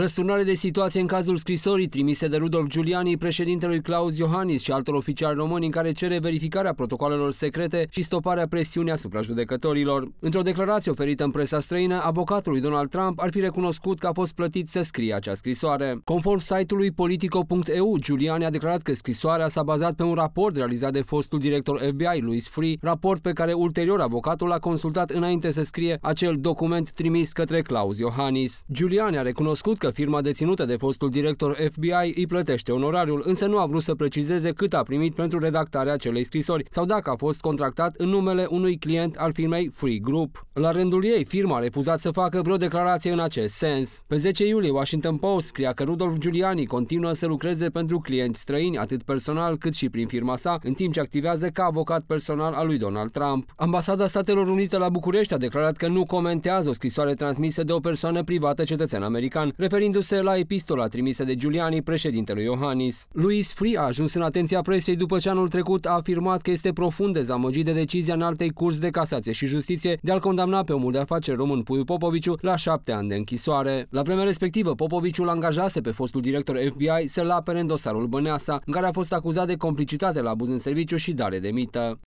Răsturnare de situație în cazul scrisorii trimise de Rudolf Giuliani, președintelui Claus Iohannis și altor oficiali români în care cere verificarea protocolelor secrete și stoparea presiunii asupra judecătorilor. Într-o declarație oferită în presa străină, avocatul lui Donald Trump ar fi recunoscut că a fost plătit să scrie acea scrisoare. Conform site-ului politico.eu, Giuliani a declarat că scrisoarea s-a bazat pe un raport realizat de fostul director FBI, Louis Free, raport pe care ulterior avocatul l-a consultat înainte să scrie acel document trimis către Claus Iohannis. Giuliani a recunoscut că că firma deținută de fostul director FBI îi plătește onorariul, însă nu a vrut să precizeze cât a primit pentru redactarea acelei scrisori sau dacă a fost contractat în numele unui client al firmei Free Group. La rândul ei, firma a refuzat să facă vreo declarație în acest sens. Pe 10 iulie, Washington Post scria că Rudolf Giuliani continuă să lucreze pentru clienți străini, atât personal cât și prin firma sa, în timp ce activează ca avocat personal al lui Donald Trump. Ambasada Statelor Unite la București a declarat că nu comentează o scrisoare transmisă de o persoană privată cetățean american, Referindu-se la epistola trimisă de Giuliani președintelui Iohannis, Luis Fri a ajuns în atenția presei după ce anul trecut a afirmat că este profund dezamăgit de decizia în altei curs de casație și justiție de a-l condamna pe omul de afaceri român Puiu Popoviciu la șapte ani de închisoare. La vremea respectivă, Popoviciu l angajase pe fostul director FBI să-l apere în dosarul Băneasa, în care a fost acuzat de complicitate la abuz în serviciu și dare de mită.